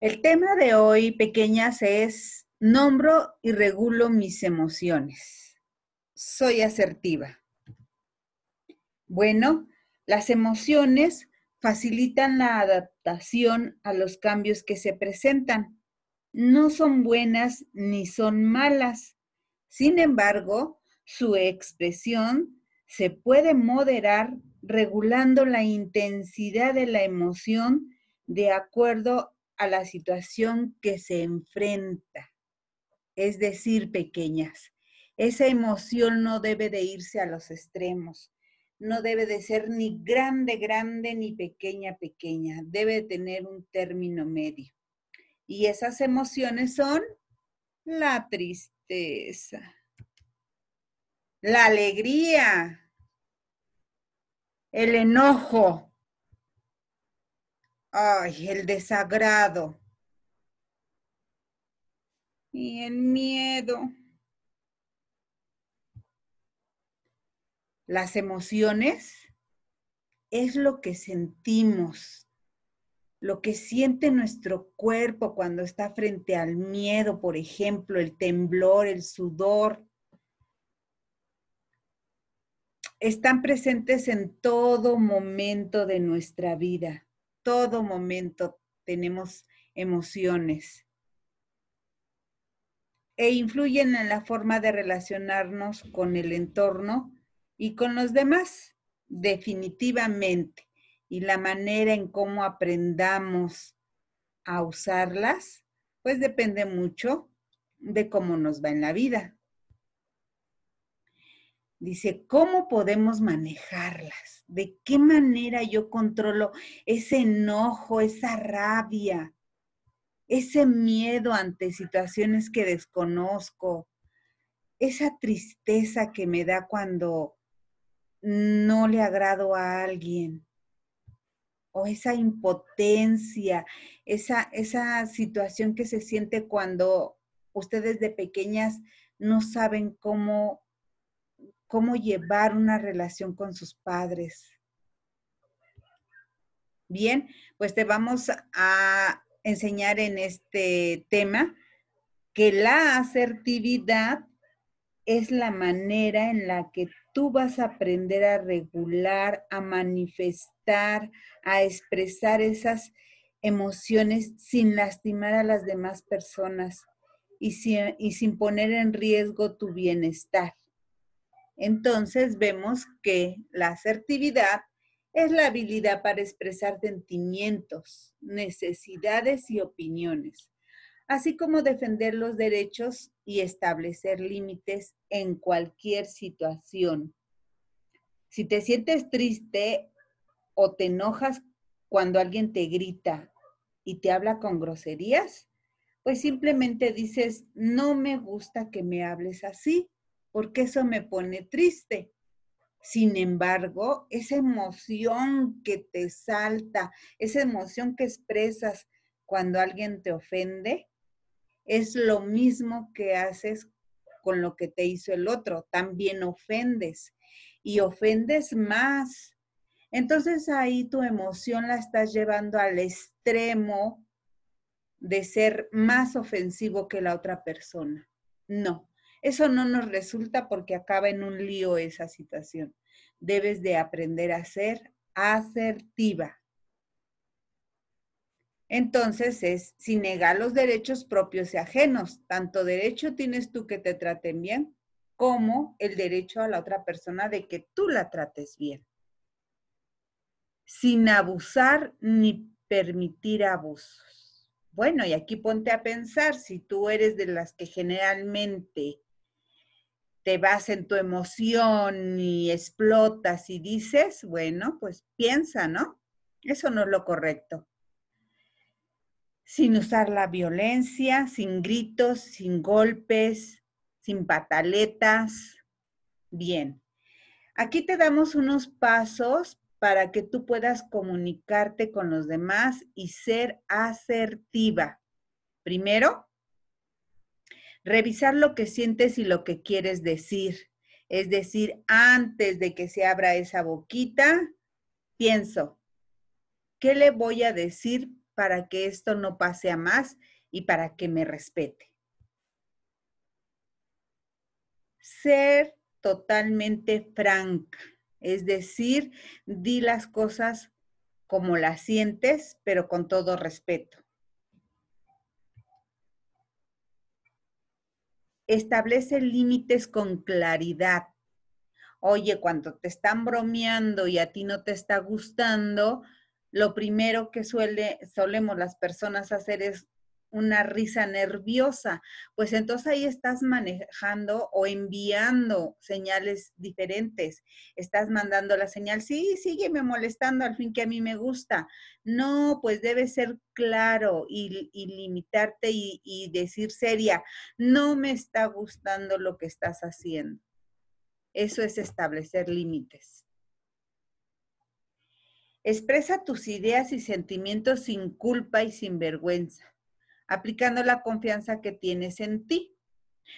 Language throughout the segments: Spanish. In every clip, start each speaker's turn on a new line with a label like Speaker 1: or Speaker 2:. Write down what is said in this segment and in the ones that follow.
Speaker 1: El tema de hoy, pequeñas, es nombro y regulo mis emociones. Soy asertiva. Bueno, las emociones facilitan la adaptación a los cambios que se presentan. No son buenas ni son malas. Sin embargo, su expresión se puede moderar regulando la intensidad de la emoción de acuerdo a la situación que se enfrenta. Es decir, pequeñas, esa emoción no debe de irse a los extremos, no debe de ser ni grande, grande, ni pequeña, pequeña, debe tener un término medio. Y esas emociones son la tristeza, la alegría, el enojo, Ay, el desagrado. Y el miedo. Las emociones es lo que sentimos, lo que siente nuestro cuerpo cuando está frente al miedo, por ejemplo, el temblor, el sudor. Están presentes en todo momento de nuestra vida todo momento tenemos emociones e influyen en la forma de relacionarnos con el entorno y con los demás, definitivamente. Y la manera en cómo aprendamos a usarlas, pues depende mucho de cómo nos va en la vida. Dice, ¿cómo podemos manejarlas? ¿De qué manera yo controlo ese enojo, esa rabia, ese miedo ante situaciones que desconozco, esa tristeza que me da cuando no le agrado a alguien? o esa impotencia, esa, esa situación que se siente cuando ustedes de pequeñas no saben cómo cómo llevar una relación con sus padres. Bien, pues te vamos a enseñar en este tema que la asertividad es la manera en la que tú vas a aprender a regular, a manifestar, a expresar esas emociones sin lastimar a las demás personas y sin, y sin poner en riesgo tu bienestar. Entonces vemos que la asertividad es la habilidad para expresar sentimientos, necesidades y opiniones, así como defender los derechos y establecer límites en cualquier situación. Si te sientes triste o te enojas cuando alguien te grita y te habla con groserías, pues simplemente dices, no me gusta que me hables así porque eso me pone triste. Sin embargo, esa emoción que te salta, esa emoción que expresas cuando alguien te ofende, es lo mismo que haces con lo que te hizo el otro. También ofendes y ofendes más. Entonces ahí tu emoción la estás llevando al extremo de ser más ofensivo que la otra persona. No, eso no nos resulta porque acaba en un lío esa situación. Debes de aprender a ser asertiva. Entonces es sin negar los derechos propios y ajenos. Tanto derecho tienes tú que te traten bien como el derecho a la otra persona de que tú la trates bien. Sin abusar ni permitir abusos. Bueno, y aquí ponte a pensar, si tú eres de las que generalmente te vas en tu emoción y explotas y dices, bueno, pues piensa, ¿no? Eso no es lo correcto. Sin usar la violencia, sin gritos, sin golpes, sin pataletas. Bien. Aquí te damos unos pasos para que tú puedas comunicarte con los demás y ser asertiva. Primero, Revisar lo que sientes y lo que quieres decir. Es decir, antes de que se abra esa boquita, pienso, ¿qué le voy a decir para que esto no pase a más y para que me respete? Ser totalmente franca, es decir, di las cosas como las sientes, pero con todo respeto. establece límites con claridad. Oye, cuando te están bromeando y a ti no te está gustando, lo primero que suele, solemos las personas hacer es una risa nerviosa, pues entonces ahí estás manejando o enviando señales diferentes. Estás mandando la señal, sí, sígueme molestando al fin que a mí me gusta. No, pues debe ser claro y, limitarte y decir seria, no me está gustando lo que estás haciendo. Eso es establecer límites. Expresa tus ideas y sentimientos sin culpa y sin vergüenza aplicando la confianza que tienes en ti.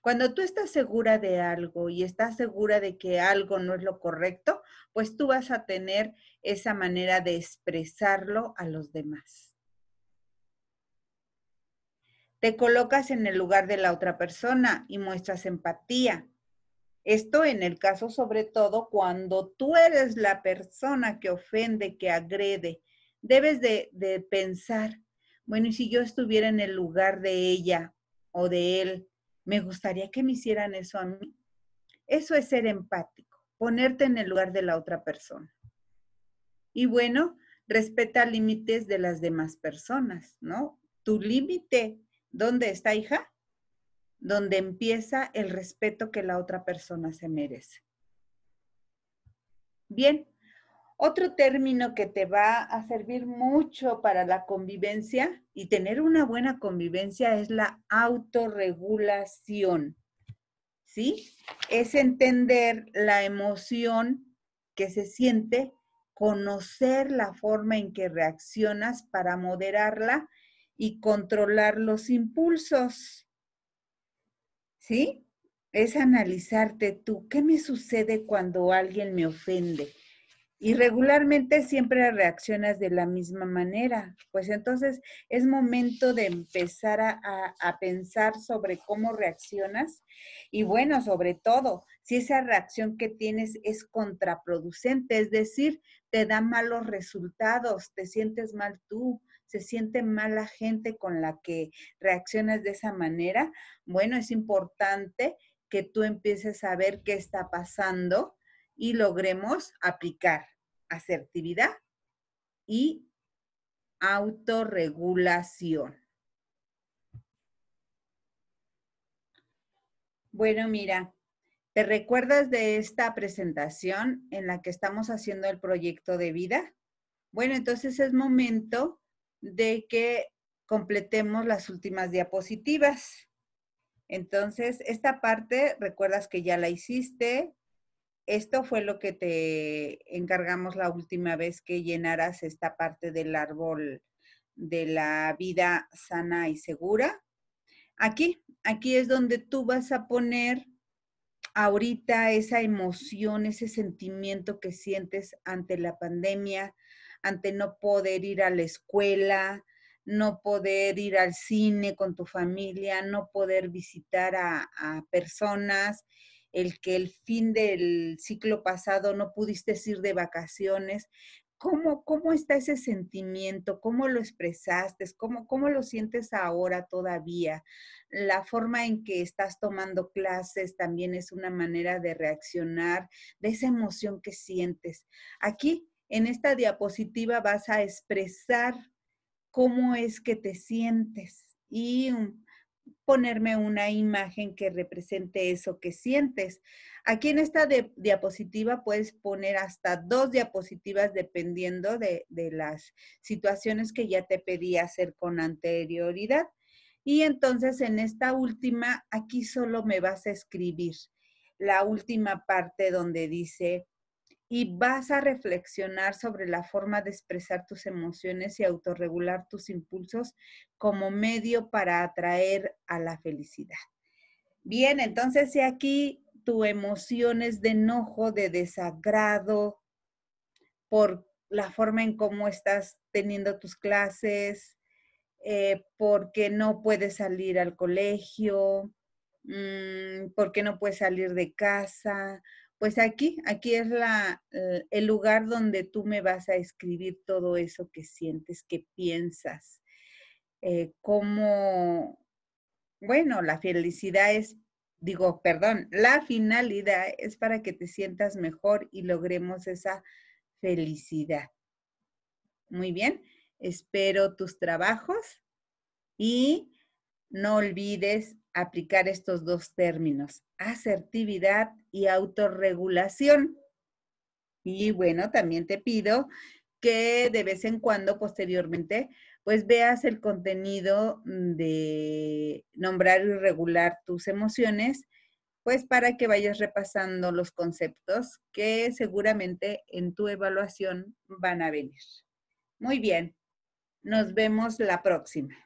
Speaker 1: Cuando tú estás segura de algo y estás segura de que algo no es lo correcto, pues tú vas a tener esa manera de expresarlo a los demás. Te colocas en el lugar de la otra persona y muestras empatía. Esto en el caso sobre todo cuando tú eres la persona que ofende, que agrede. Debes de, de pensar, bueno, y si yo estuviera en el lugar de ella o de él, me gustaría que me hicieran eso a mí. Eso es ser empático, ponerte en el lugar de la otra persona. Y bueno, respeta límites de las demás personas, ¿no? Tu límite, ¿dónde está, hija? Donde empieza el respeto que la otra persona se merece. Bien, otro término que te va a servir mucho para la convivencia y tener una buena convivencia es la autorregulación. ¿Sí? Es entender la emoción que se siente, conocer la forma en que reaccionas para moderarla y controlar los impulsos. ¿Sí? Es analizarte tú, ¿qué me sucede cuando alguien me ofende? y regularmente siempre reaccionas de la misma manera. Pues entonces es momento de empezar a, pensar sobre cómo reaccionas y bueno, sobre todo, si esa reacción que tienes es contraproducente, es decir, te da malos resultados, te sientes mal tú, se siente mal la gente con la que reaccionas de esa manera, bueno, es importante que tú empieces a ver qué está pasando y logremos aplicar asertividad y autorregulación. Bueno, mira, ¿te recuerdas de esta presentación en la que estamos haciendo el proyecto de vida? Bueno, entonces es momento de que completemos las últimas diapositivas. Entonces, esta parte, recuerdas que ya la hiciste, esto fue lo que te encargamos la última vez que llenaras esta parte del árbol de la vida sana y segura. Aquí, aquí es donde tú vas a poner ahorita esa emoción, ese sentimiento que sientes ante la pandemia, ante no poder ir a la escuela, no poder ir al cine con tu familia, no poder visitar a, personas el que el fin del ciclo pasado no pudiste ir de vacaciones. ¿Cómo, cómo está ese sentimiento? ¿Cómo lo expresaste? ¿Cómo, ¿Cómo lo sientes ahora todavía? La forma en que estás tomando clases también es una manera de reaccionar de esa emoción que sientes. Aquí, en esta diapositiva, vas a expresar cómo es que te sientes y ponerme una imagen que represente eso que sientes. Aquí en esta diapositiva puedes poner hasta dos diapositivas dependiendo de, de las situaciones que ya te pedí hacer con anterioridad. Y entonces en esta última, aquí solo me vas a escribir la última parte donde dice y vas a reflexionar sobre la forma de expresar tus emociones y autorregular tus impulsos como medio para atraer a la felicidad. Bien, entonces si aquí tu emoción es de enojo, de desagrado, por la forma en cómo estás teniendo tus clases, eh, porque no puedes salir al colegio, mm, porque no puedes salir de casa, pues aquí, aquí es el lugar donde tú me vas a escribir todo eso que sientes, que piensas. Eh, como, bueno, la felicidad es, digo, perdón, la finalidad es para que te sientas mejor y logremos esa felicidad. Muy bien, espero tus trabajos y no olvides aplicar estos dos términos, asertividad y autorregulación. Y bueno, también te pido que de vez en cuando posteriormente pues veas el contenido de nombrar y regular tus emociones, pues para que vayas repasando los conceptos que seguramente en tu evaluación van a venir. Muy bien, nos vemos la próxima.